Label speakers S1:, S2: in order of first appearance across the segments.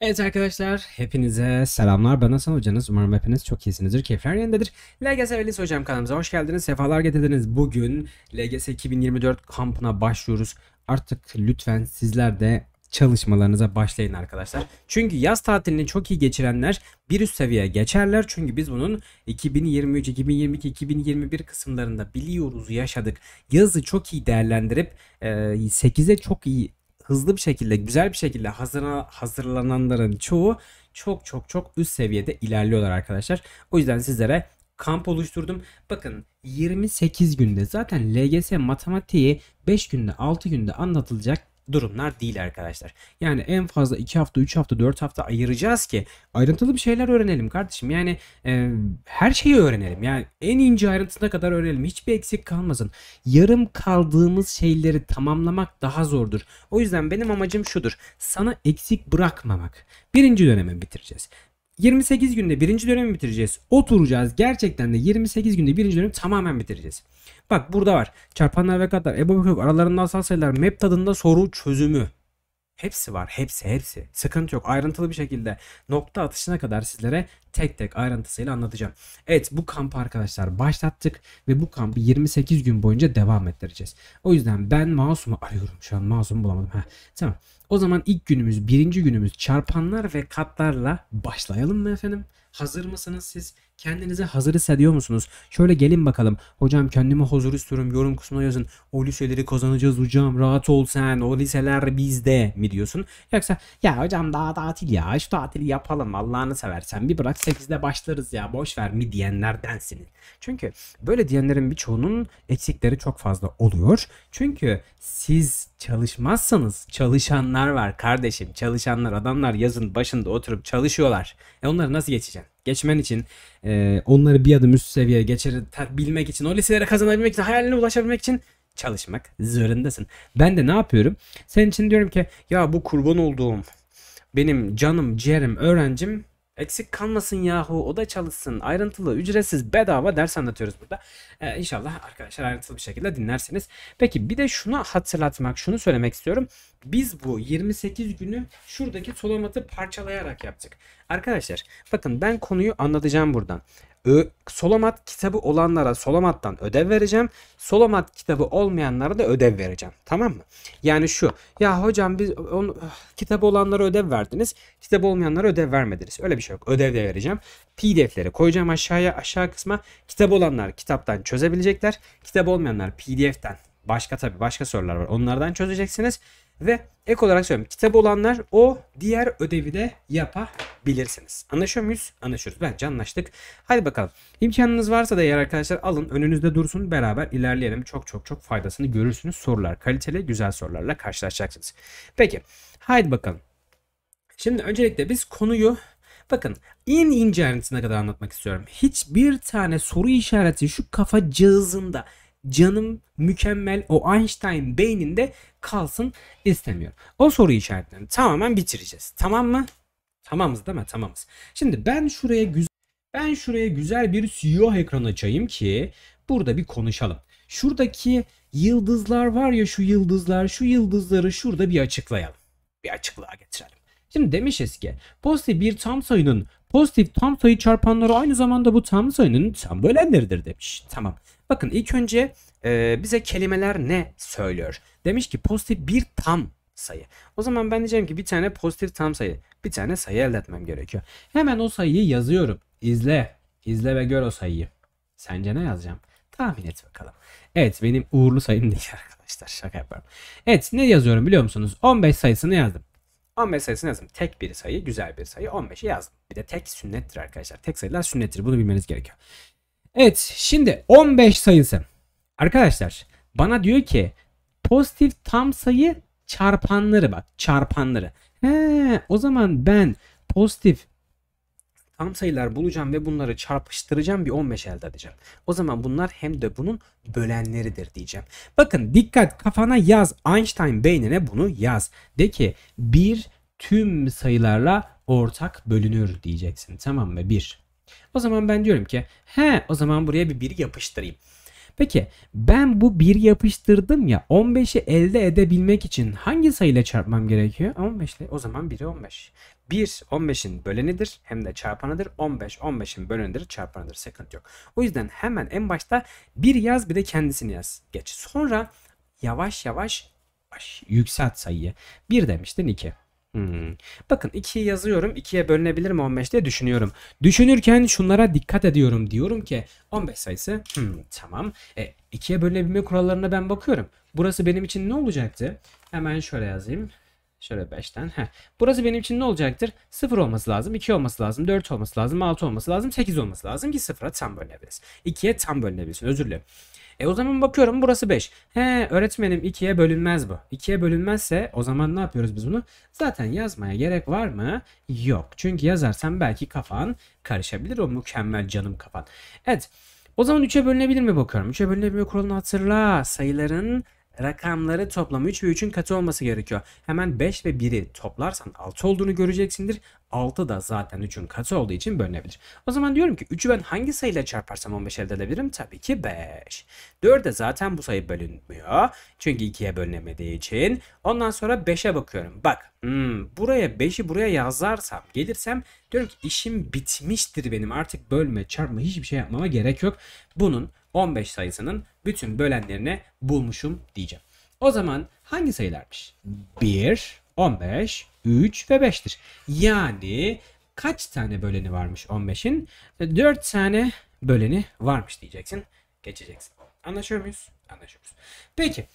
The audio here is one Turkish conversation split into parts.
S1: Evet arkadaşlar hepinize selamlar ben Hasan hocanız umarım hepiniz çok iyisinizdir keyifler yerindedir LGS Velis hocam kanalımıza hoş geldiniz sefalar getirdiniz bugün LGS 2024 kampına başlıyoruz artık lütfen sizler de çalışmalarınıza başlayın arkadaşlar. Çünkü yaz tatilini çok iyi geçirenler bir üst seviyeye geçerler. Çünkü biz bunun 2023, 2022, 2021 kısımlarında biliyoruz, yaşadık. Yazı çok iyi değerlendirip 8'e çok iyi hızlı bir şekilde, güzel bir şekilde hazırla, hazırlananların çoğu çok çok çok üst seviyede ilerliyorlar arkadaşlar. O yüzden sizlere kamp oluşturdum. Bakın 28 günde zaten LGS matematiği 5 günde 6 günde anlatılacak durumlar değil arkadaşlar. Yani en fazla 2 hafta, 3 hafta, 4 hafta ayıracağız ki ayrıntılı bir şeyler öğrenelim kardeşim. Yani e, her şeyi öğrenelim. Yani en ince ayrıntısına kadar öğrenelim. Hiçbir eksik kalmasın. Yarım kaldığımız şeyleri tamamlamak daha zordur. O yüzden benim amacım şudur. Sana eksik bırakmamak. Birinci dönemi bitireceğiz. 28 günde birinci dönemi bitireceğiz. Oturacağız. Gerçekten de 28 günde birinci dönemi tamamen bitireceğiz. Bak burada var. Çarpanlar ve katlar, ebobekök, aralarında asal sayılar, map tadında soru çözümü. Hepsi var. Hepsi hepsi. Sıkıntı yok. Ayrıntılı bir şekilde nokta atışına kadar sizlere tek tek ayrıntısıyla anlatacağım. Evet bu kamp arkadaşlar başlattık ve bu kampı 28 gün boyunca devam ettireceğiz. O yüzden ben masumu arıyorum şu an masumu bulamadım. Heh, tamam. O zaman ilk günümüz, birinci günümüz çarpanlar ve katlarla başlayalım mı efendim? Hazır mısınız siz? Kendinizi hazır hissediyor musunuz? Şöyle gelin bakalım. Hocam kendime huzur istiyorum. Yorum kısmına yazın. O liseleri kazanacağız hocam. Rahat ol sen. O liseler bizde mi diyorsun? Yoksa ya hocam daha tatil ya. Şu tatili yapalım. Allah'ını seversen. Bir bırak 8'de başlarız ya. Boş ver mi diyenlerdensiniz. Çünkü böyle diyenlerin birçoğunun eksikleri çok fazla oluyor. Çünkü siz çalışmazsanız çalışanlar var kardeşim. Çalışanlar adamlar yazın başında oturup çalışıyorlar. E onları nasıl geçeceksin? geçmen için e, onları bir adım üst seviyeye geçebilmek için o liselere kazanabilmek için hayaline ulaşabilmek için çalışmak zorundasın. Ben de ne yapıyorum? Senin için diyorum ki ya bu kurban olduğum benim canım ciğerim öğrencim Eksik kalmasın yahu o da çalışsın. Ayrıntılı, ücretsiz, bedava ders anlatıyoruz burada. Ee, inşallah arkadaşlar ayrıntılı bir şekilde dinlersiniz. Peki bir de şunu hatırlatmak, şunu söylemek istiyorum. Biz bu 28 günü şuradaki solamatı parçalayarak yaptık. Arkadaşlar bakın ben konuyu anlatacağım buradan. Solomat kitabı olanlara Solomat'tan ödev vereceğim. Solomat kitabı olmayanlara da ödev vereceğim. Tamam mı? Yani şu. Ya hocam biz onu, eh, kitabı olanlara ödev verdiniz. Kitabı olmayanlara ödev vermediniz. Öyle bir şey yok. Ödev de vereceğim. PDF'leri koyacağım aşağıya aşağı kısma. Kitap olanlar kitaptan çözebilecekler. Kitap olmayanlar PDF'ten başka tabii başka sorular var. Onlardan çözeceksiniz. Ve ek olarak söylüyorum kitabı olanlar o diğer ödevi de yapabilirsiniz. Anlaşıyor muyuz? Anlaşıyoruz. Bence anlaştık. Hadi bakalım. İmkanınız varsa da yer arkadaşlar alın önünüzde dursun beraber ilerleyelim. Çok çok çok faydasını görürsünüz. Sorular kaliteli güzel sorularla karşılaşacaksınız. Peki haydi bakalım. Şimdi öncelikle biz konuyu Bakın en ince ayrıntısına kadar anlatmak istiyorum. Hiçbir tane soru işareti şu kafa cığızında canım mükemmel o Einstein beyninde kalsın istemiyorum. O soru işaretlerini tamamen bitireceğiz. Tamam mı? Tamamız değil mi? Tamamız. Şimdi ben şuraya güzel ben şuraya güzel bir CEO ekranı açayım ki burada bir konuşalım. Şuradaki yıldızlar var ya şu yıldızlar, şu yıldızları şurada bir açıklayalım. Bir açıklığa getirelim. Şimdi demişiz ki pozitif bir tam sayının pozitif tam sayı çarpanları aynı zamanda bu tam sayının tam bölenleridir demiş. Tamam. Bakın ilk önce e, bize kelimeler ne söylüyor? Demiş ki pozitif bir tam sayı. O zaman ben diyeceğim ki bir tane pozitif tam sayı, bir tane sayı elde etmem gerekiyor. Hemen o sayıyı yazıyorum. İzle, izle ve gör o sayıyı. Sence ne yazacağım? Tahmin et bakalım. Evet benim uğurlu sayım değil arkadaşlar şaka yaparım. Evet ne yazıyorum biliyor musunuz? 15 sayısını yazdım. 15 sayısını yazdım. Tek bir sayı, güzel bir sayı. 15'i yazdım. Bir de tek sünnettir arkadaşlar. Tek sayılar sünnettir. Bunu bilmeniz gerekiyor. Evet şimdi 15 sayısı. Arkadaşlar bana diyor ki pozitif tam sayı çarpanları bak çarpanları. He, o zaman ben pozitif tam sayılar bulacağım ve bunları çarpıştıracağım bir 15 elde edeceğim. O zaman bunlar hem de bunun bölenleridir diyeceğim. Bakın dikkat kafana yaz Einstein beynine bunu yaz. De ki bir tüm sayılarla ortak bölünür diyeceksin tamam mı? Bir. O zaman ben diyorum ki he o zaman buraya bir bir yapıştırayım. Peki ben bu bir yapıştırdım ya 15'i elde edebilmek için hangi sayıyla çarpmam gerekiyor? 15 ile o zaman 1'e 15. 1 15'in bölenidir hem de çarpanıdır. 15 15'in bölenidir çarpanıdır sıkıntı yok. O yüzden hemen en başta bir yaz bir de kendisini yaz. Geç. Sonra yavaş yavaş yükselt sayıyı. 1 demiştin 2. Hmm. Bakın 2'yi yazıyorum. 2'ye bölünebilir mi 15 diye düşünüyorum. Düşünürken şunlara dikkat ediyorum. Diyorum ki 15 sayısı hmm, tamam. E, 2'ye bölünebilme kurallarına ben bakıyorum. Burası benim için ne olacaktı? Hemen şöyle yazayım. Şöyle 5'ten. Heh. Burası benim için ne olacaktır? 0 olması lazım, 2 olması lazım, 4 olması lazım, 6 olması lazım, 8 olması lazım ki 0'a tam bölünebilirsin. 2'ye tam bölünebilirsin. Özür dilerim. E o zaman bakıyorum burası 5. He öğretmenim 2'ye bölünmez bu. 2'ye bölünmezse o zaman ne yapıyoruz biz bunu? Zaten yazmaya gerek var mı? Yok. Çünkü yazarsan belki kafan karışabilir o mükemmel canım kafan. Evet. O zaman 3'e bölünebilir mi bakıyorum. 3'e bölünebiliyor kuralını hatırla. Sayıların rakamları toplamı 3 ve 3'ün katı olması gerekiyor. Hemen 5 ve 1'i toplarsan 6 olduğunu göreceksindir. 6 da zaten 3'ün katı olduğu için bölünebilir. O zaman diyorum ki 3'ü ben hangi sayıyla çarparsam 15 elde edebilirim? Tabii ki 5. 4'e zaten bu sayı bölünmüyor. Çünkü 2'ye bölünemediği için. Ondan sonra 5'e bakıyorum. Bak hmm, buraya 5'i buraya yazarsam gelirsem diyorum ki işim bitmiştir benim. Artık bölme çarpma hiçbir şey yapmama gerek yok. Bunun 15 sayısının bütün bölenlerini bulmuşum diyeceğim. O zaman hangi sayılarmış? 1, 15, 3 ve 5'tir. Yani kaç tane böleni varmış 15'in? 4 tane böleni varmış diyeceksin. Geçeceksin. Anlaşıyor muyuz? Anlaşıyoruz. Peki.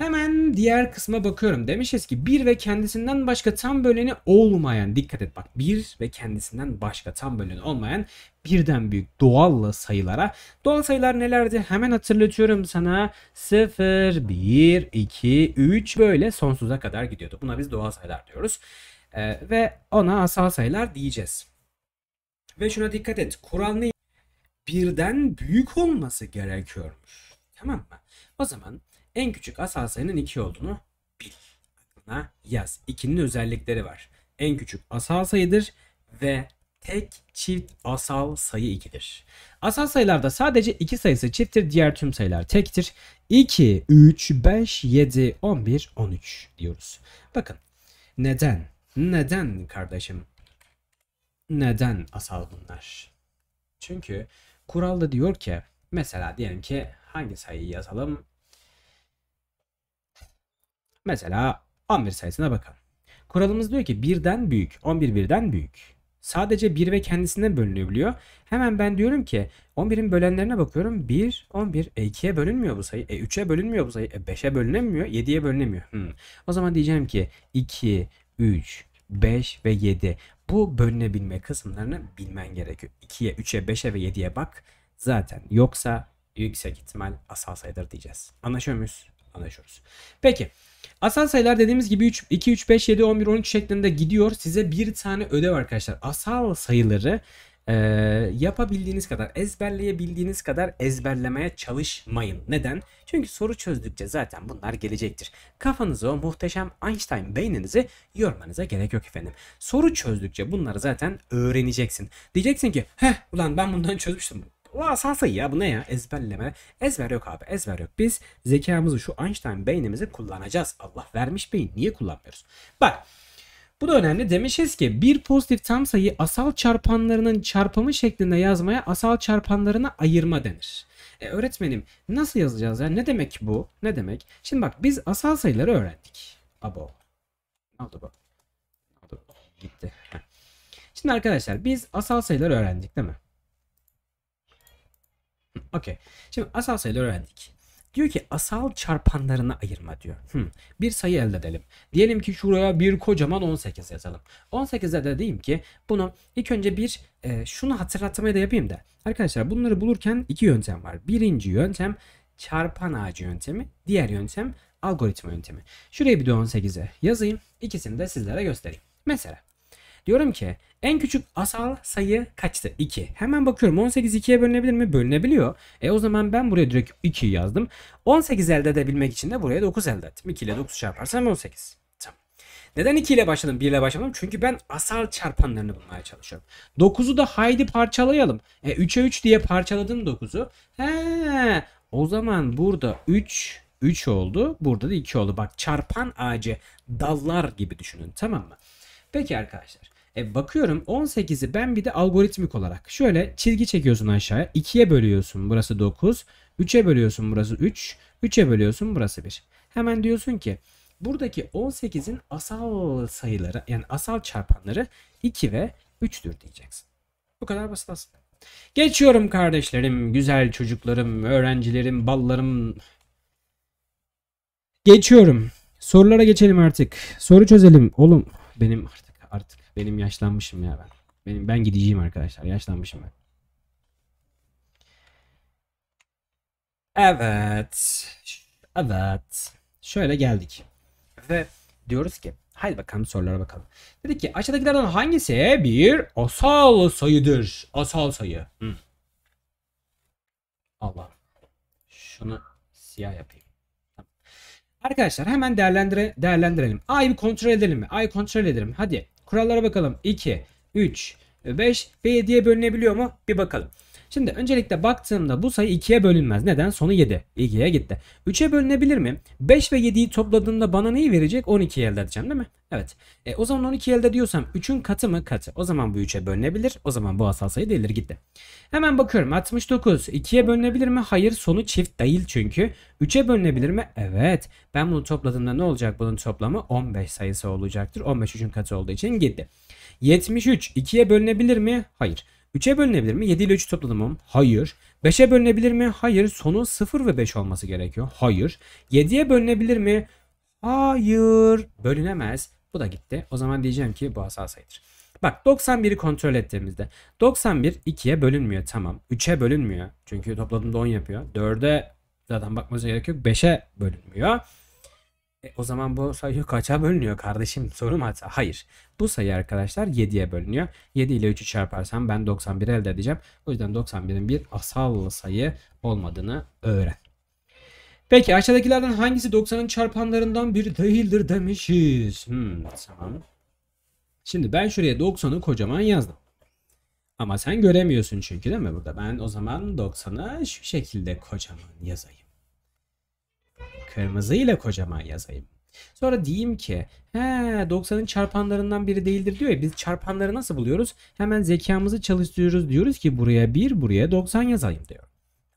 S1: Hemen diğer kısma bakıyorum. Demişiz ki bir ve kendisinden başka tam böleni olmayan, dikkat et bak bir ve kendisinden başka tam böleni olmayan birden büyük doğal sayılara. Doğal sayılar nelerdi? Hemen hatırlatıyorum sana. 0, 1, 2, 3 böyle sonsuza kadar gidiyordu. Buna biz doğal sayılar diyoruz. Ee, ve ona asal sayılar diyeceğiz. Ve şuna dikkat et. Kur'an'ın birden büyük olması gerekiyormuş. Tamam mı? O zaman en küçük asal sayının 2 olduğunu bil. Aklına yaz. 2'nin özellikleri var. En küçük asal sayıdır ve tek çift asal sayı 2'dir. Asal sayılarda sadece 2 sayısı çifttir, diğer tüm sayılar tektir. 2, 3, 5, 7, 11, 13 diyoruz. Bakın neden? Neden kardeşim? Neden asal bunlar? Çünkü kuralda diyor ki mesela diyelim ki hangi sayıyı yazalım? Mesela 11 sayısına bakalım. Kuralımız diyor ki birden büyük, 11 birden büyük. Sadece 1 ve kendisine bölünebiliyor. Hemen ben diyorum ki 11'in bölenlerine bakıyorum. 1, 11. E 2'ye bölünmüyor bu sayı. E 3'e bölünmüyor bu sayı. E 5'e bölünemiyor. 7'ye bölünemiyor. Hmm. O zaman diyeceğim ki 2, 3, 5 ve 7. Bu bölünebilme kısımlarını bilmen gerekiyor. 2'ye, 3'e, 5'e ve 7'ye bak. Zaten yoksa yüksek ihtimal asal sayıdır diyeceğiz. Anlaşıyor muyuz? Anlaşıyoruz. Peki. Asal sayılar dediğimiz gibi 3, 2, 3, 5, 7, 11, 13 şeklinde gidiyor. Size bir tane ödev arkadaşlar. Asal sayıları e, yapabildiğiniz kadar, ezberleyebildiğiniz kadar ezberlemeye çalışmayın. Neden? Çünkü soru çözdükçe zaten bunlar gelecektir. Kafanızı o muhteşem Einstein beyninizi yormanıza gerek yok efendim. Soru çözdükçe bunları zaten öğreneceksin. Diyeceksin ki, heh ulan ben bundan çözmüştüm. O asası ya bu ne ya ezberleme. Ezber yok abi ezber yok. Biz zekamızı şu Einstein beynimizi kullanacağız. Allah vermiş beyin niye kullanmıyoruz? Bak bu da önemli. Demişiz ki bir pozitif tam sayı asal çarpanlarının çarpımı şeklinde yazmaya asal çarpanlarına ayırma denir. E öğretmenim nasıl yazacağız ya? Ne demek bu? Ne demek? Şimdi bak biz asal sayıları öğrendik. Abo. Ne oldu bu? Ne oldu? Gitti. Şimdi arkadaşlar biz asal sayıları öğrendik değil mi? Okey. Şimdi asal sayıları öğrendik. Diyor ki asal çarpanlarını ayırma diyor. Hmm. Bir sayı elde edelim. Diyelim ki şuraya bir kocaman 18 yazalım. 18'e de diyeyim ki bunu ilk önce bir e, şunu hatırlatmayı da yapayım da. Arkadaşlar bunları bulurken iki yöntem var. Birinci yöntem çarpan ağacı yöntemi. Diğer yöntem algoritma yöntemi. Şuraya bir de 18'e yazayım. İkisini de sizlere göstereyim. Mesela Diyorum ki en küçük asal sayı kaçtı? 2. Hemen bakıyorum 18 2'ye bölünebilir mi? Bölünebiliyor. E o zaman ben buraya direkt 2 yazdım. 18 elde edebilmek için de buraya 9 elde ettim. 2 ile 9 çarparsam 18. Tamam. Neden 2 ile başladım 1 ile başlamadım? Çünkü ben asal çarpanlarını bulmaya çalışıyorum. 9'u da haydi parçalayalım. E 3'e 3 diye parçaladım 9'u. He, o zaman burada 3 3 oldu. Burada da 2 oldu. Bak çarpan ağacı dallar gibi düşünün tamam mı? Peki arkadaşlar. E bakıyorum 18'i ben bir de algoritmik olarak şöyle çizgi çekiyorsun aşağıya. 2'ye bölüyorsun burası 9. 3'e bölüyorsun burası 3. 3'e bölüyorsun burası 1. Hemen diyorsun ki buradaki 18'in asal sayıları yani asal çarpanları 2 ve 3'tür diyeceksin. Bu kadar basit aslında. Geçiyorum kardeşlerim, güzel çocuklarım, öğrencilerim, ballarım. Geçiyorum. Sorulara geçelim artık. Soru çözelim. Oğlum benim artık artık benim yaşlanmışım ya ben. Benim ben gideceğim arkadaşlar. Yaşlanmışım ben. Evet. Evet. Şöyle geldik. Ve diyoruz ki haydi bakalım sorulara bakalım. Dedik ki aşağıdakilerden hangisi bir asal sayıdır? Asal sayı. Hı. Allah. Şunu siyah yapayım. Arkadaşlar hemen değerlendire, değerlendirelim. A'yı bir kontrol edelim mi? A'yı kontrol edelim. Hadi. Kurallara bakalım. 2, 3, 5 ve 7'ye bölünebiliyor mu? Bir bakalım. Şimdi öncelikle baktığımda bu sayı 2'ye bölünmez. Neden? Sonu 7. 2'ye gitti. 3'e bölünebilir mi? 5 ve 7'yi topladığımda bana neyi verecek? 12 elde edeceğim değil mi? Evet. E, o zaman 12 elde diyorsam 3'ün katı mı? Katı. O zaman bu 3'e bölünebilir. O zaman bu asal sayı değildir gitti. Hemen bakıyorum. 69. 2'ye bölünebilir mi? Hayır. Sonu çift değil çünkü. 3'e bölünebilir mi? Evet. Ben bunu topladığımda ne olacak? Bunun toplamı 15 sayısı olacaktır. 15 3'ün katı olduğu için gitti. 73. 2'ye bölünebilir mi? Hayır. 3'e bölünebilir mi? 7 ile 3'ü topladım. Hayır. 5'e bölünebilir mi? Hayır. Sonu 0 ve 5 olması gerekiyor. Hayır. 7'ye bölünebilir mi? Hayır. Bölünemez. Bu da gitti. O zaman diyeceğim ki bu asal sayıdır. Bak 91'i kontrol ettiğimizde 91 2'ye bölünmüyor tamam. 3'e bölünmüyor. Çünkü topladığımda 10 yapıyor. 4'e zaten bakmamıza gerek yok. 5'e bölünmüyor. E, o zaman bu sayı kaça bölünüyor kardeşim? Soru mu hata? Hayır. Bu sayı arkadaşlar 7'ye bölünüyor. 7 ile 3'ü çarparsam ben 91 elde edeceğim. O yüzden 91'in bir asal sayı olmadığını öğren. Peki aşağıdakilerden hangisi 90'ın çarpanlarından biri değildir demişiz. Hmm, tamam. Şimdi ben şuraya 90'ı kocaman yazdım. Ama sen göremiyorsun çünkü değil mi burada? Ben o zaman 90'a şu şekilde kocaman yazayım. Kırmızıyla kocaman yazayım. Sonra diyeyim ki he 90'ın çarpanlarından biri değildir diyor ya biz çarpanları nasıl buluyoruz? Hemen zekamızı çalıştırıyoruz diyoruz ki buraya 1 buraya 90 yazayım diyor.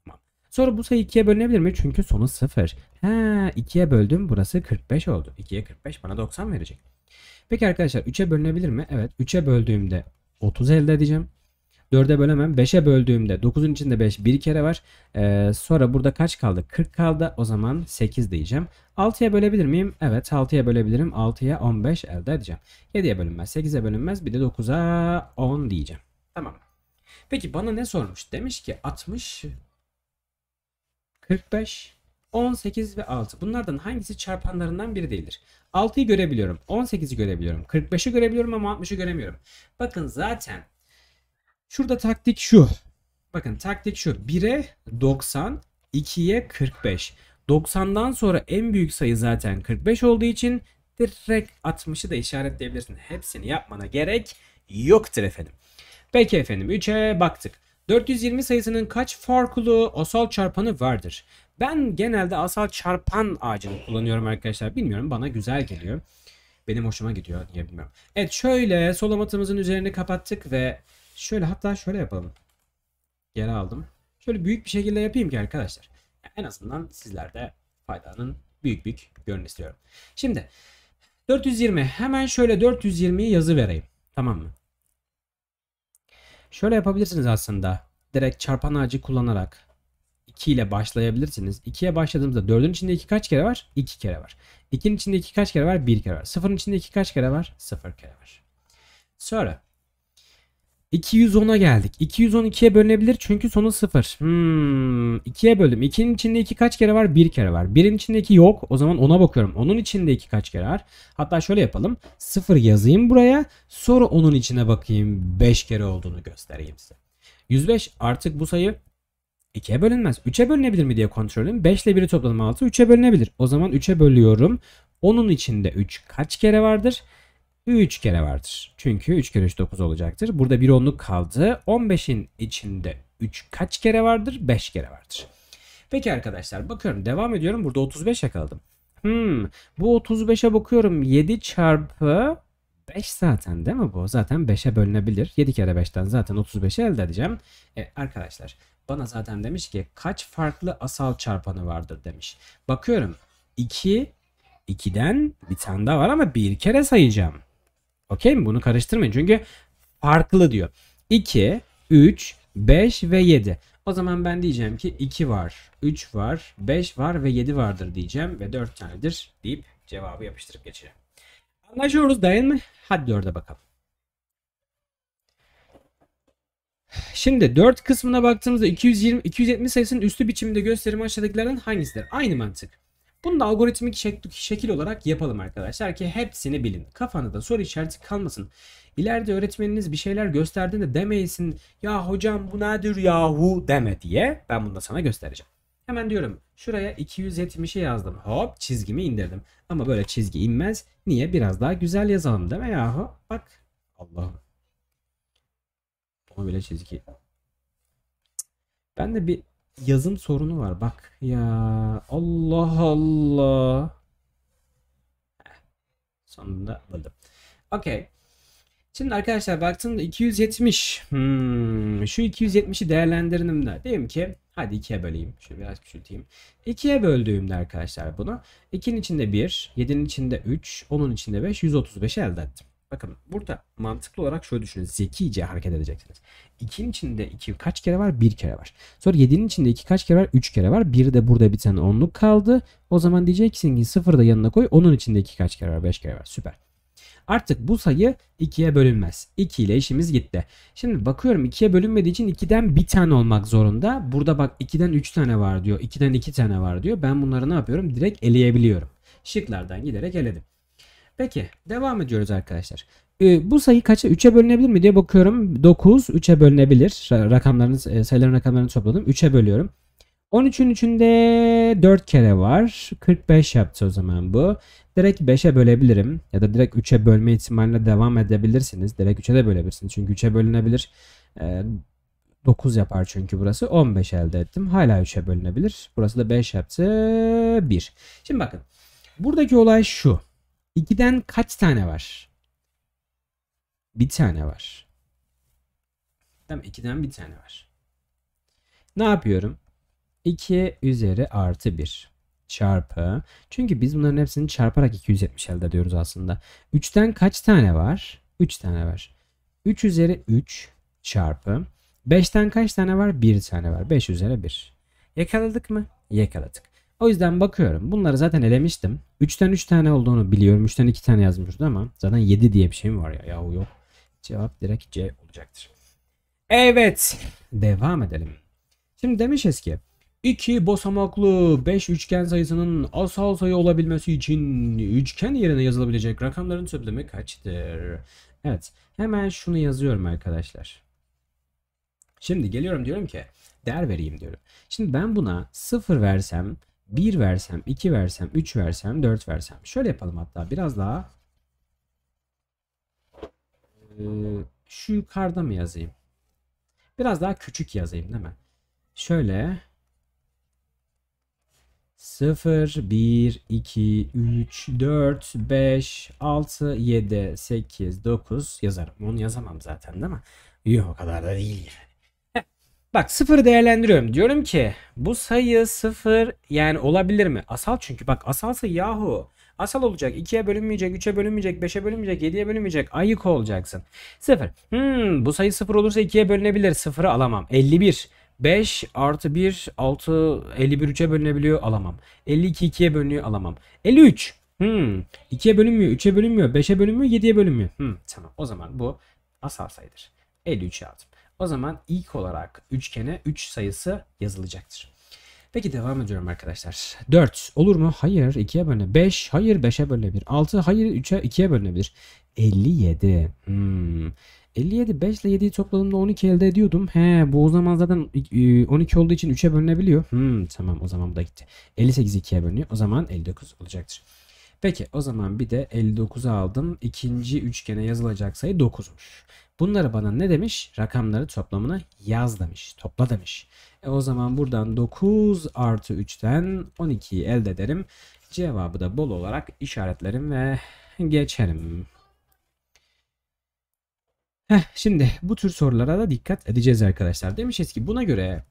S1: Tamam. Sonra bu sayı 2'ye bölünebilir mi? Çünkü sonu 0. He 2'ye böldüm burası 45 oldu. 2'ye 45 bana 90 verecek. Peki arkadaşlar 3'e bölünebilir mi? Evet 3'e böldüğümde 30 elde edeceğim. 4'e bölemem. 5'e böldüğümde 9'un içinde 5 bir kere var. Ee, sonra burada kaç kaldı? 40 kaldı. O zaman 8 diyeceğim. 6'ya bölebilir miyim? Evet 6'ya bölebilirim. 6'ya 15 elde edeceğim. 7'ye bölünmez. 8'e bölünmez. Bir de 9'a 10 diyeceğim. Tamam. Peki bana ne sormuş? Demiş ki 60, 45, 18 ve 6. Bunlardan hangisi çarpanlarından biri değildir? 6'yı görebiliyorum. 18'i görebiliyorum. 45'i görebiliyorum ama 60'ı göremiyorum. Bakın zaten Şurada taktik şu. Bakın taktik şu. 1'e 90, 2'ye 45. 90'dan sonra en büyük sayı zaten 45 olduğu için direkt 60'ı da işaretleyebilirsin. Hepsini yapmana gerek yoktur efendim. Peki efendim 3'e baktık. 420 sayısının kaç farklı asal çarpanı vardır? Ben genelde asal çarpan ağacını kullanıyorum arkadaşlar. Bilmiyorum bana güzel geliyor. Benim hoşuma gidiyor diye bilmiyorum. Evet şöyle solamatımızın üzerini kapattık ve Şöyle hatta şöyle yapalım. Geri aldım. Şöyle büyük bir şekilde yapayım ki arkadaşlar. en azından sizlerde faydanın büyük büyük görün istiyorum. Şimdi 420 hemen şöyle 420'yi yazı vereyim. Tamam mı? Şöyle yapabilirsiniz aslında. Direkt çarpan ağacı kullanarak 2 ile başlayabilirsiniz. 2'ye başladığımızda 4'ün içinde 2 kaç kere var? 2 kere var. 2'nin içinde 2 kaç kere var? 1 kere var. 0'ın içinde 2 kaç kere var? 0 kere var. Sonra 210'a geldik. 210 212'ye bölünebilir çünkü sonu 0. Hmm, 2'ye böldüm. 2'nin içinde 2 kaç kere var? 1 kere var. 1'in içinde 2 yok. O zaman 10'a bakıyorum. Onun içinde 2 kaç kere var? Hatta şöyle yapalım. 0 yazayım buraya. Sonra onun içine bakayım. 5 kere olduğunu göstereyim size. 105 artık bu sayı 2'ye bölünmez. 3'e bölünebilir mi diye kontrol edeyim. 5 ile 1'i topladım 6. 3'e bölünebilir. O zaman 3'e bölüyorum. Onun içinde 3 kaç kere vardır? 3 kere vardır. Çünkü 3 kere 3 9 olacaktır. Burada bir onluk kaldı. 15'in içinde 3 kaç kere vardır? 5 kere vardır. Peki arkadaşlar bakıyorum devam ediyorum. Burada 35 yakaladım. Hmm, bu 35'e bakıyorum. 7 çarpı 5 zaten değil mi bu? Zaten 5'e bölünebilir. 7 kere 5'ten zaten 35'i elde edeceğim. E, arkadaşlar bana zaten demiş ki kaç farklı asal çarpanı vardır demiş. Bakıyorum 2, 2'den bir tane daha var ama bir kere sayacağım. Okey mi? Bunu karıştırmayın. Çünkü farklı diyor. 2, 3, 5 ve 7. O zaman ben diyeceğim ki 2 var, 3 var, 5 var ve 7 vardır diyeceğim ve 4 tanedir deyip cevabı yapıştırıp geçeceğim. Anlaşıyoruz dayın mı? Hadi 4'e bakalım. Şimdi 4 kısmına baktığımızda 220, 270 sayısının üstü biçiminde gösterimi aşağıdakilerden hangisidir? Aynı mantık. Bunu da algoritmik şek şekil olarak yapalım arkadaşlar ki hepsini bilin. Kafanızda soru işareti kalmasın. İleride öğretmeniniz bir şeyler gösterdiğinde demeyesin ya hocam bu nedir yahu deme diye ben bunu da sana göstereceğim. Hemen diyorum şuraya 270'i yazdım hop çizgimi indirdim. Ama böyle çizgi inmez niye biraz daha güzel yazalım deme yahu bak Allah'ım. Onu bile çizgi. Ben de bir yazım sorunu var bak ya Allah Allah. sonunda buldum. Okey. Şimdi arkadaşlar baktığımda 270. Hmm, şu 270'i değerlendirdim de. diyelim ki hadi ikiye böleyim. Şunu biraz küçülteyim. 2'ye böldüğümde arkadaşlar bunu 2'nin içinde 1, 7'nin içinde 3, 10'un içinde 5, 135'i elde ettim. Bakın burada mantıklı olarak şöyle düşünün. Zekice hareket edeceksiniz. 2'nin içinde 2 kaç kere var? 1 kere var. Sonra 7'nin içinde 2 kaç kere var? 3 kere var. Bir de burada bir tane onluk kaldı. O zaman diyeceksin ki 0 da yanına koy. Onun içinde 2 kaç kere var? 5 kere var. Süper. Artık bu sayı 2'ye bölünmez. 2 ile işimiz gitti. Şimdi bakıyorum 2'ye bölünmediği için 2'den bir tane olmak zorunda. Burada bak 2'den 3 tane var diyor. 2'den 2 tane var diyor. Ben bunları ne yapıyorum? Direkt eleyebiliyorum. Şıklardan giderek eledim. Peki devam ediyoruz arkadaşlar. Ee, bu sayı kaça? 3'e bölünebilir mi diye bakıyorum. 9 3'e bölünebilir. Rakamların e, sayıların rakamlarını topladım. 3'e bölüyorum. 13'ün içinde 4 kere var. 45 yaptı o zaman bu. Direkt 5'e bölebilirim. Ya da direkt 3'e bölme ihtimaline devam edebilirsiniz. Direkt 3'e de bölebilirsiniz. Çünkü 3'e bölünebilir. Ee, 9 yapar çünkü burası. 15 elde ettim. Hala 3'e bölünebilir. Burası da 5 yaptı. 1. Şimdi bakın. Buradaki olay şu. 2'den kaç tane var? Bir tane var. Tamam 2'den bir tane var. Ne yapıyorum? 2 üzeri artı 1 çarpı. Çünkü biz bunların hepsini çarparak 270 elde ediyoruz aslında. 3'ten kaç tane var? 3 tane var. 3 üzeri 3 çarpı. 5'ten kaç tane var? 1 tane var. 5 üzeri 1. Yakaladık mı? Yakaladık. O yüzden bakıyorum. Bunları zaten elemiştim. 3'ten 3 tane olduğunu biliyorum. 3'ten 2 tane yazmış ama zaten 7 diye bir şey mi var ya? Yahu yok. Cevap direkt C olacaktır. Evet. Devam edelim. Şimdi demişiz ki 2 basamaklı 5 üçgen sayısının asal sayı olabilmesi için üçgen yerine yazılabilecek rakamların toplamı kaçtır? Evet. Hemen şunu yazıyorum arkadaşlar. Şimdi geliyorum diyorum ki değer vereyim diyorum. Şimdi ben buna 0 versem 1 versem, 2 versem, 3 versem, 4 versem. Şöyle yapalım hatta biraz daha. Ee, şu yukarıda mı yazayım? Biraz daha küçük yazayım değil mi? Şöyle 0, 1, 2, 3, 4, 5, 6, 7, 8, 9 yazarım. Onu yazamam zaten değil mi? Yok o kadar da değil yani. Bak sıfır değerlendiriyorum. Diyorum ki bu sayı sıfır yani olabilir mi? Asal çünkü bak asalsa yahu. Asal olacak. 2'ye bölünmeyecek, 3'e bölünmeyecek, 5'e bölünmeyecek, 7'ye bölünmeyecek. Ayık olacaksın. 0. Hmm, bu sayı 0 olursa 2'ye bölünebilir. 0'ı alamam. 51. 5 artı 1 6 51 3'e bölünebiliyor alamam. 52 2'ye bölünüyor alamam. 53 hmm, 2'ye bölünmüyor, 3'e bölünmüyor, 5'e bölünmüyor, 7'ye bölünmüyor. Hmm, tamam o zaman bu asal sayıdır. 53 aldım. O zaman ilk olarak üçgene 3 sayısı yazılacaktır. Peki devam ediyorum arkadaşlar. 4 olur mu? Hayır 2'ye bölüne 5. Hayır 5'e bölünebilir. 6 hayır 3'e 2'ye bölünebilir. 57. Hmm. 57 5 ile 7'yi topladığımda 12 elde ediyordum. He bu o zaman zaten 12 e, olduğu için 3'e bölünebiliyor. Hmm, tamam o zaman bu da gitti. 58 2'ye bölünüyor. O zaman 59 olacaktır. Peki o zaman bir de 59'u aldım. İkinci üçgene yazılacak sayı 9'muş. Bunları bana ne demiş? Rakamları toplamına yaz demiş. Topla demiş. E o zaman buradan 9 artı 3'ten 12'yi elde ederim. Cevabı da bol olarak işaretlerim ve geçerim. Heh, şimdi bu tür sorulara da dikkat edeceğiz arkadaşlar. Demişiz ki buna göre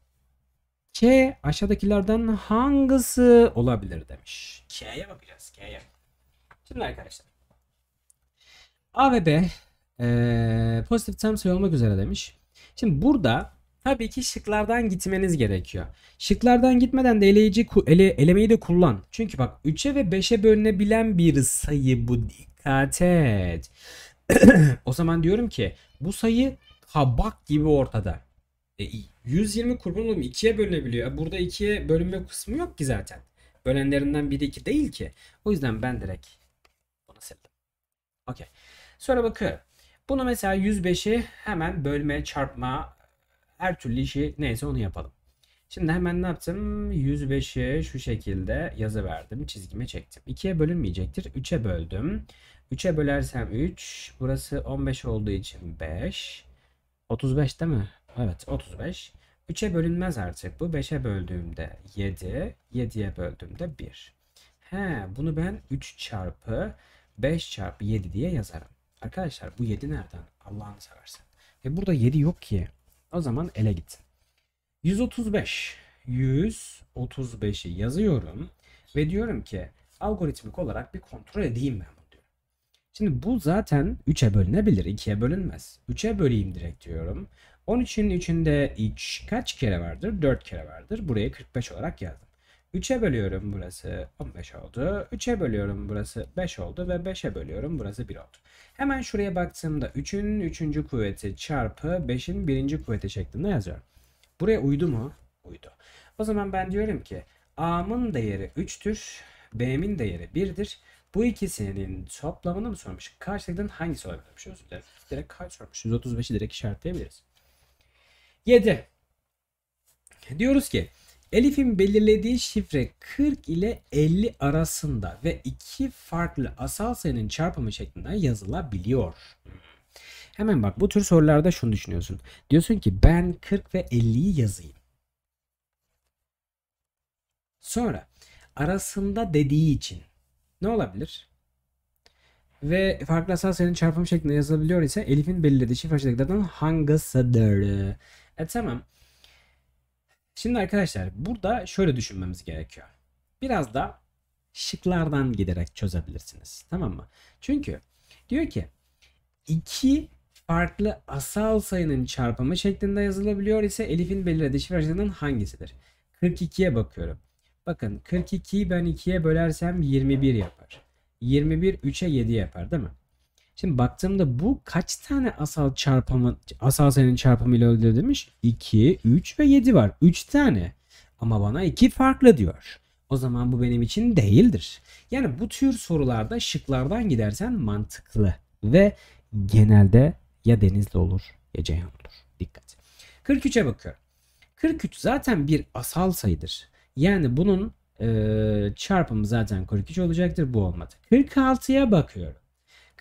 S1: K aşağıdakilerden hangisi olabilir demiş. K'ye bakacağız K'ye. Şimdi arkadaşlar A ve B ee, pozitif tam sayı olmak üzere demiş. Şimdi burada tabii ki şıklardan gitmeniz gerekiyor. Şıklardan gitmeden de eleyici ele, elemeyi de kullan. Çünkü bak 3'e ve 5'e bölünebilen bir sayı bu dikkat et. o zaman diyorum ki bu sayı tabak gibi ortada. E, 120 kurban olayım 2'ye bölünebiliyor. E, burada 2'ye bölünme kısmı yok ki zaten. Bölenlerinden biri 2 değil ki. O yüzden ben direkt bunu sildim. Okey. Sonra bakıyorum. Bunu mesela 105'i hemen bölme, çarpma, her türlü işi neyse onu yapalım. Şimdi hemen ne yaptım? 105'i şu şekilde yazı verdim. Çizgime çektim. 2'ye bölünmeyecektir. 3'e böldüm. 3'e bölersem 3. Burası 15 olduğu için 5. 35 değil mi? Evet 35. 3'e bölünmez artık bu. 5'e böldüğümde 7. 7'ye böldüğümde 1. He bunu ben 3 çarpı 5 çarpı 7 diye yazarım. Arkadaşlar bu 7 nereden? Allah'ını seversen. E burada 7 yok ki. O zaman ele gitsin. 135. 135'i yazıyorum ve diyorum ki algoritmik olarak bir kontrol edeyim ben bunu diyorum. Şimdi bu zaten 3'e bölünebilir. 2'ye bölünmez. 3'e böleyim direkt diyorum. 13'ün içinde iç kaç kere vardır? 4 kere vardır. Buraya 45 olarak yazdım. 3'e bölüyorum burası 15 oldu. 3'e bölüyorum burası 5 oldu ve 5'e bölüyorum burası 1 oldu. Hemen şuraya baktığımda 3'ün 3. kuvveti çarpı 5'in 1. kuvveti şeklinde yazıyorum. Buraya uydu mu? Uydu. O zaman ben diyorum ki A'mın değeri 3'tür. B'min değeri 1'dir. Bu ikisinin toplamını mı sormuş? Karşılıkların hangisi olabilirmiş? Şey Özür dilerim. Direkt kaç sormuş? 135'i direkt işaretleyebiliriz. 7. Diyoruz ki Elif'in belirlediği şifre 40 ile 50 arasında ve iki farklı asal sayının çarpımı şeklinde yazılabiliyor. Hemen bak bu tür sorularda şunu düşünüyorsun. Diyorsun ki ben 40 ve 50'yi yazayım. Sonra arasında dediği için ne olabilir? Ve farklı asal sayının çarpımı şeklinde yazılabiliyor ise Elif'in belirlediği şifre şeklinde hangisidir? E tamam. Şimdi arkadaşlar burada şöyle düşünmemiz gerekiyor. Biraz da şıklardan giderek çözebilirsiniz. Tamam mı? Çünkü diyor ki iki farklı asal sayının çarpımı şeklinde yazılabiliyor ise Elif'in belirlediği versiyonunun hangisidir? 42'ye bakıyorum. Bakın 42'yi ben 2'ye bölersem 21 yapar. 21 3'e 7 yapar değil mi? Şimdi baktığımda bu kaç tane asal çarpımı asal sayının çarpımıyla demiş? 2, 3 ve 7 var. 3 tane. Ama bana 2 farklı diyor. O zaman bu benim için değildir. Yani bu tür sorularda şıklardan gidersen mantıklı ve genelde ya Denizli olur ya Ceyhan olur. Dikkat. 43'e bakıyorum. 43 zaten bir asal sayıdır. Yani bunun e, çarpımı zaten 43 olacaktır. Bu olmadı. 46'ya bakıyorum.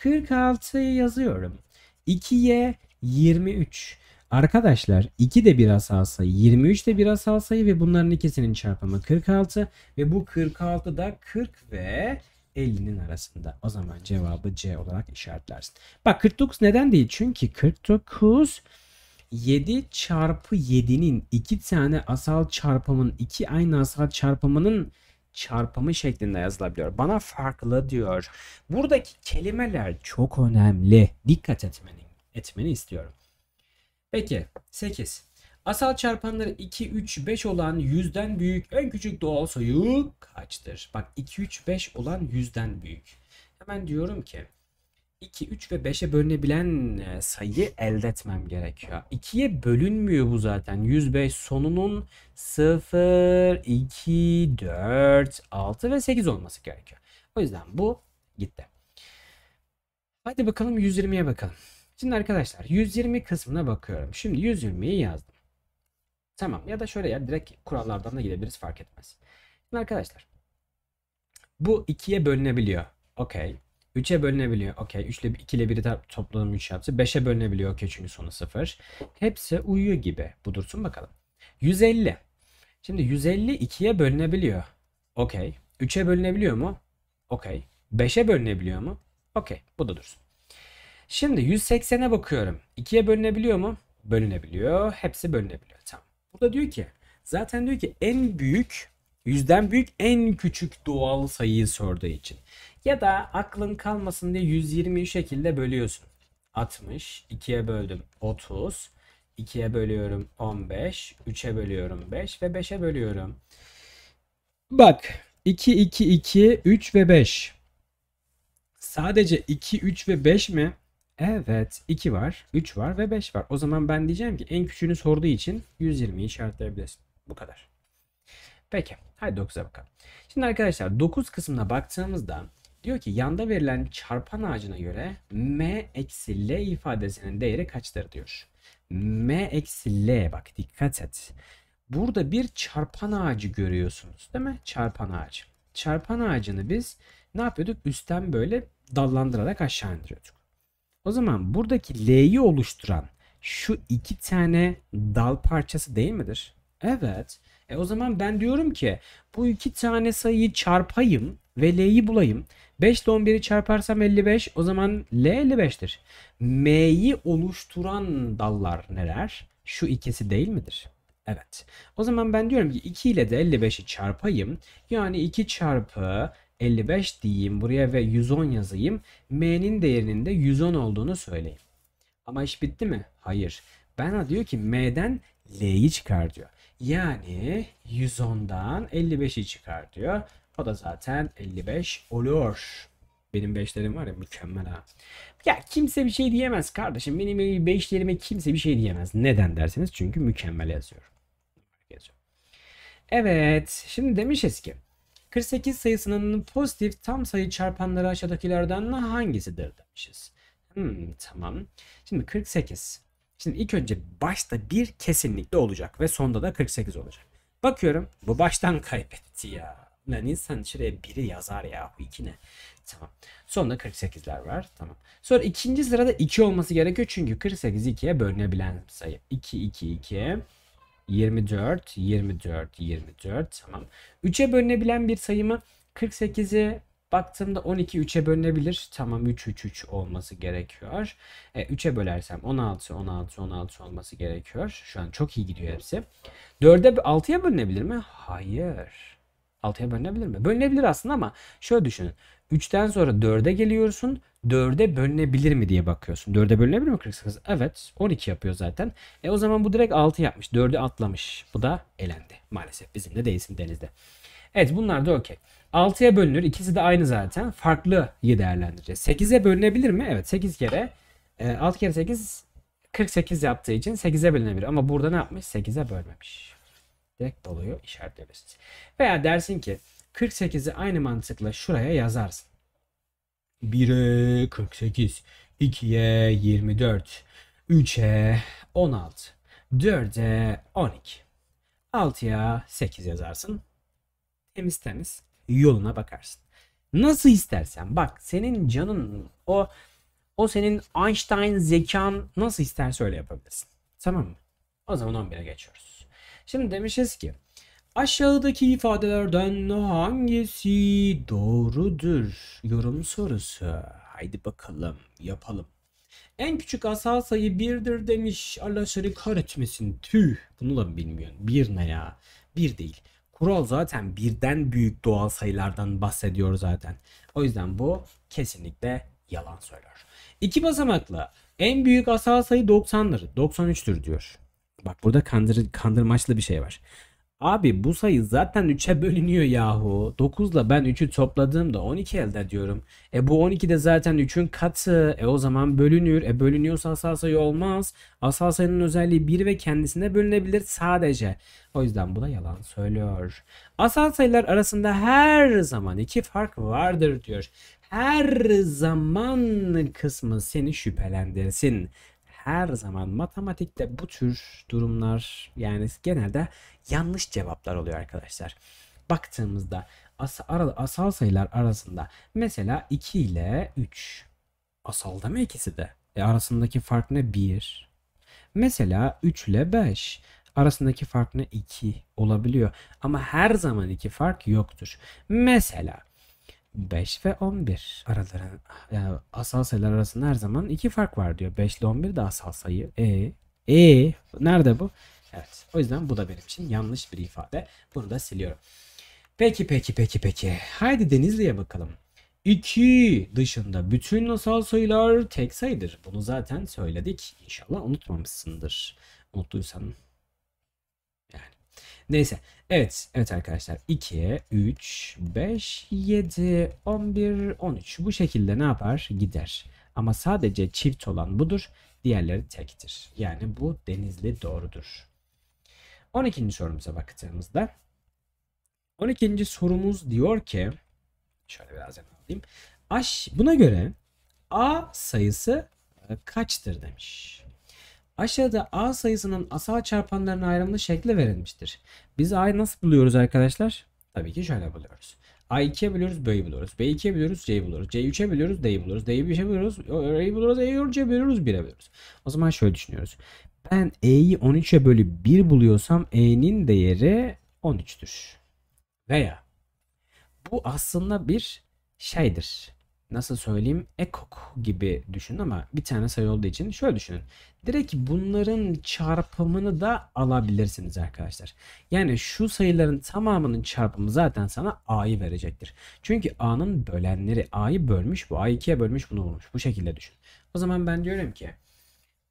S1: 46'yı yazıyorum. 2 23. Arkadaşlar 2 de bir asal sayı, 23 de bir asal sayı ve bunların ikisinin çarpımı 46 ve bu 46 da 40 ve 50'nin arasında. O zaman cevabı C olarak işaretlersin. Bak 49 neden değil? Çünkü 49 7 çarpı 7'nin 2 tane asal çarpımın 2 aynı asal çarpımının çarpımı şeklinde yazılabiliyor. Bana farklı diyor. Buradaki kelimeler çok önemli. Dikkat etmeni, etmeni istiyorum. Peki 8. Asal çarpanları 2, 3, 5 olan yüzden büyük en küçük doğal sayı kaçtır? Bak 2, 3, 5 olan yüzden büyük. Hemen diyorum ki 2, 3 ve 5'e bölünebilen e, sayıyı elde etmem gerekiyor. 2'ye bölünmüyor bu zaten. 105 sonunun 0, 2, 4, 6 ve 8 olması gerekiyor. O yüzden bu gitti. Hadi bakalım 120'ye bakalım. Şimdi arkadaşlar 120 kısmına bakıyorum. Şimdi 120'yi yazdım. Tamam ya da şöyle ya direkt kurallardan da gidebiliriz fark etmez. Şimdi arkadaşlar bu 2'ye bölünebiliyor. Okey. 3'e bölünebiliyor. Okey. 3 ile 2 ile 1'i topladım 3 yaptı. 5'e bölünebiliyor. Okey çünkü sonu 0. Hepsi uyuyor gibi. Bu dursun bakalım. 150. Şimdi 150 2'ye bölünebiliyor. Okey. 3'e bölünebiliyor mu? Okey. 5'e bölünebiliyor mu? Okey. Bu da dursun. Şimdi 180'e bakıyorum. 2'ye bölünebiliyor mu? Bölünebiliyor. Hepsi bölünebiliyor. Tamam. Burada diyor ki zaten diyor ki en büyük Yüzden büyük en küçük doğal sayıyı sorduğu için. Ya da aklın kalmasın diye 120'yi şekilde bölüyorsun. 60, 2'ye böldüm 30, 2'ye bölüyorum 15, 3'e bölüyorum 5 ve 5'e bölüyorum. Bak 2, 2, 2, 3 ve 5. Sadece 2, 3 ve 5 mi? Evet 2 var, 3 var ve 5 var. O zaman ben diyeceğim ki en küçüğünü sorduğu için 120'yi işaretleyebilirsin. Bu kadar. Peki. Hadi 9'a bakalım. Şimdi arkadaşlar 9 kısmına baktığımızda diyor ki yanda verilen çarpan ağacına göre m eksi l ifadesinin değeri kaçtır diyor. m eksi l bak dikkat et. Burada bir çarpan ağacı görüyorsunuz değil mi? Çarpan ağacı. Çarpan ağacını biz ne yapıyorduk? Üstten böyle dallandırarak aşağı indiriyorduk. O zaman buradaki L'yi oluşturan şu iki tane dal parçası değil midir? Evet. E o zaman ben diyorum ki bu iki tane sayıyı çarpayım ve L'yi bulayım. 5 ile 11'i çarparsam 55 o zaman L 55'tir. M'yi oluşturan dallar neler? Şu ikisi değil midir? Evet. O zaman ben diyorum ki 2 ile de 55'i çarpayım. Yani 2 çarpı 55 diyeyim buraya ve 110 yazayım. M'nin değerinin de 110 olduğunu söyleyeyim. Ama iş bitti mi? Hayır. Bana diyor ki M'den L'yi çıkar diyor. Yani 110'dan 55'i çıkar diyor. O da zaten 55 oluyor. Benim 5'lerim var ya mükemmel ha. Ya kimse bir şey diyemez kardeşim. Benim 5'lerime kimse bir şey diyemez. Neden derseniz çünkü mükemmel yazıyor. Evet. Şimdi demişiz ki 48 sayısının pozitif tam sayı çarpanları aşağıdakilerden hangisidir demişiz. Hmm, tamam. Şimdi 48. Şimdi ilk önce başta bir kesinlikle olacak ve sonda da 48 olacak. Bakıyorum bu baştan kaybetti ya. Lan insan şuraya biri yazar ya. Bu iki ne? Tamam. Sonunda 48'ler var. Tamam. Sonra ikinci sırada 2 olması gerekiyor. Çünkü 48 2'ye bölünebilen sayı. 2, 2, 2. 24, 24, 24. Tamam. 3'e bölünebilen bir sayı mı? 48'i Baktığımda 12 3'e bölünebilir. Tamam 3 3 3 olması gerekiyor. E, 3'e bölersem 16 16 16 olması gerekiyor. Şu an çok iyi gidiyor hepsi. 4'e 6'ya bölünebilir mi? Hayır. 6'ya bölünebilir mi? Bölünebilir aslında ama şöyle düşünün. 3'ten sonra 4'e geliyorsun. 4'e bölünebilir mi diye bakıyorsun. 4'e bölünebilir mi 48? Evet. 12 yapıyor zaten. E o zaman bu direkt 6 yapmış. 4'ü atlamış. Bu da elendi. Maalesef bizim de değilsin denizde. Evet bunlar da okey. 6'ya bölünür. İkisi de aynı zaten. Farklı iyi değerlendireceğiz. 8'e bölünebilir mi? Evet 8 kere. 6 ee, kere 8 48 yaptığı için 8'e bölünebilir. Ama burada ne yapmış? 8'e bölmemiş. Direkt doluyu işaretleyebiliriz. Veya dersin ki 48'i aynı mantıkla şuraya yazarsın. 1'e 48, 2'ye 24, 3'e 16, 4'e 12, 6'ya 8 yazarsın. Temiz temiz yoluna bakarsın. Nasıl istersen bak senin canın o o senin Einstein zekan nasıl isterse öyle yapabilirsin. Tamam mı? O zaman 11'e geçiyoruz. Şimdi demişiz ki aşağıdaki ifadelerden hangisi doğrudur? Yorum sorusu. Haydi bakalım yapalım. En küçük asal sayı birdir demiş. Allah seni kahretmesin. Tüh. Bunu da bilmiyorsun. Bir ne ya? Bir değil. Kural zaten birden büyük doğal sayılardan bahsediyor zaten. O yüzden bu kesinlikle yalan söyler. İki basamaklı en büyük asal sayı 90'dır. 93'tür diyor. Bak burada kandır, kandırmaçlı bir şey var. Abi bu sayı zaten 3'e bölünüyor yahu. 9 ile ben 3'ü topladığımda 12 elde ediyorum. E bu 12 de zaten 3'ün katı. E o zaman bölünür. E bölünüyorsa asal sayı olmaz. Asal sayının özelliği 1 ve kendisine bölünebilir sadece. O yüzden bu da yalan söylüyor. Asal sayılar arasında her zaman iki fark vardır diyor her zaman kısmı seni şüphelendirsin her zaman matematikte bu tür durumlar yani genelde yanlış cevaplar oluyor arkadaşlar. Baktığımızda as asal sayılar arasında mesela 2 ile 3 asalda mı ikisi de? E arasındaki fark ne? 1. Mesela 3 ile 5 arasındaki fark ne? 2 olabiliyor. Ama her zaman iki fark yoktur. Mesela 5 ve 11 araları yani asal sayılar arasında her zaman iki fark var diyor. 5 ile 11 de asal sayı. E e nerede bu? Evet. O yüzden bu da benim için yanlış bir ifade. Bunu da siliyorum. Peki peki peki peki. Haydi Denizli'ye bakalım. 2 dışında bütün asal sayılar tek sayıdır. Bunu zaten söyledik. İnşallah unutmamışsındır. Unuttuysan yani. Neyse. Evet. Evet arkadaşlar. 2, 3, 5, 7, 11, 13. Bu şekilde ne yapar? Gider. Ama sadece çift olan budur. Diğerleri tektir. Yani bu denizli doğrudur. 12. sorumuza baktığımızda 12. sorumuz diyor ki şöyle biraz alayım. Aş buna göre A sayısı e, kaçtır demiş. Aşağıda A sayısının asal çarpanlarına ayrımlı şekli verilmiştir. Biz A'yı nasıl buluyoruz arkadaşlar? Tabii ki şöyle buluyoruz. A2'ye bölüyoruz, B'yi buluyoruz. B2'ye bölüyoruz, C'yi buluyoruz. C3'e bölüyoruz, D'yi buluyoruz. D'yi 1'e bölüyoruz, R'yi buluyoruz, E4'e bölüyoruz, 1'e bölüyoruz. O zaman şöyle düşünüyoruz. Ben E'yi 13'e bölü 1 buluyorsam E'nin değeri 13'tür. Veya bu aslında bir şeydir nasıl söyleyeyim ekok gibi düşünün ama bir tane sayı olduğu için şöyle düşünün. Direkt bunların çarpımını da alabilirsiniz arkadaşlar. Yani şu sayıların tamamının çarpımı zaten sana a'yı verecektir. Çünkü a'nın bölenleri a'yı bölmüş bu a'yı 2'ye bölmüş bunu bulmuş. Bu şekilde düşün. O zaman ben diyorum ki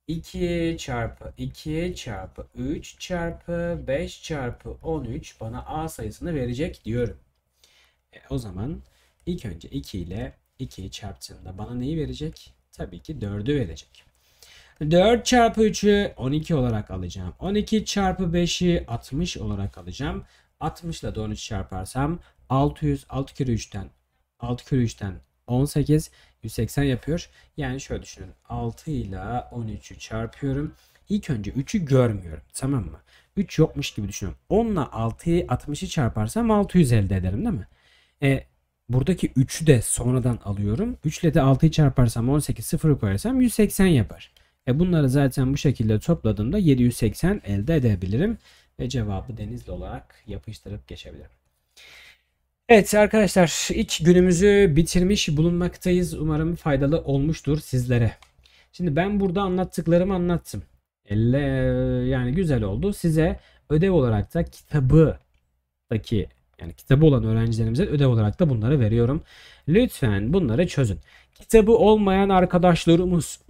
S1: 2 çarpı 2 çarpı 3 çarpı 5 çarpı 13 bana a sayısını verecek diyorum. E, o zaman ilk önce 2 ile 2'yi çarptığımda bana neyi verecek? Tabii ki 4'ü verecek. 4 çarpı 3'ü 12 olarak alacağım. 12 çarpı 5'i 60 olarak alacağım. 60 ile 13 çarparsam 600 6 kere 3'ten 6 kere 3'ten 18 180 yapıyor. Yani şöyle düşünün 6 ile 13'ü çarpıyorum. İlk önce 3'ü görmüyorum tamam mı? 3 yokmuş gibi düşünüyorum. 10 ile 6'yı 60'ı çarparsam 600 elde ederim değil mi? E, Buradaki 3'ü de sonradan alıyorum. 3 ile de 6'yı çarparsam 18 sıfırı koyarsam 180 yapar. E bunları zaten bu şekilde topladığımda 780 elde edebilirim. Ve cevabı denizli olarak yapıştırıp geçebilirim. Evet arkadaşlar ilk günümüzü bitirmiş bulunmaktayız. Umarım faydalı olmuştur sizlere. Şimdi ben burada anlattıklarımı anlattım. Elle, yani güzel oldu. Size ödev olarak da kitabı kitabıdaki yani kitabı olan öğrencilerimize ödev olarak da bunları veriyorum. Lütfen bunları çözün. Kitabı olmayan arkadaşlarımız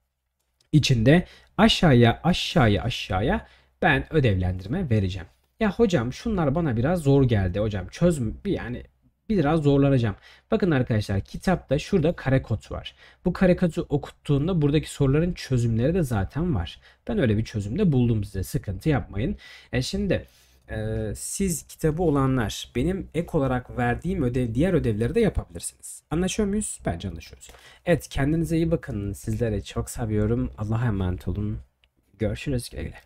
S1: içinde aşağıya aşağıya aşağıya ben ödevlendirme vereceğim. Ya hocam şunlar bana biraz zor geldi hocam çöz yani biraz zorlanacağım. Bakın arkadaşlar kitapta şurada kare kod var. Bu kare kodu okuttuğunda buradaki soruların çözümleri de zaten var. Ben öyle bir çözümde buldum size sıkıntı yapmayın. E şimdi e, siz kitabı olanlar benim ek olarak verdiğim ödev diğer ödevleri de yapabilirsiniz. Anlaşıyor muyuz? Bence anlaşıyoruz. Evet kendinize iyi bakın. Sizlere çok seviyorum. Allah'a emanet olun. Görüşürüz. Güle güle.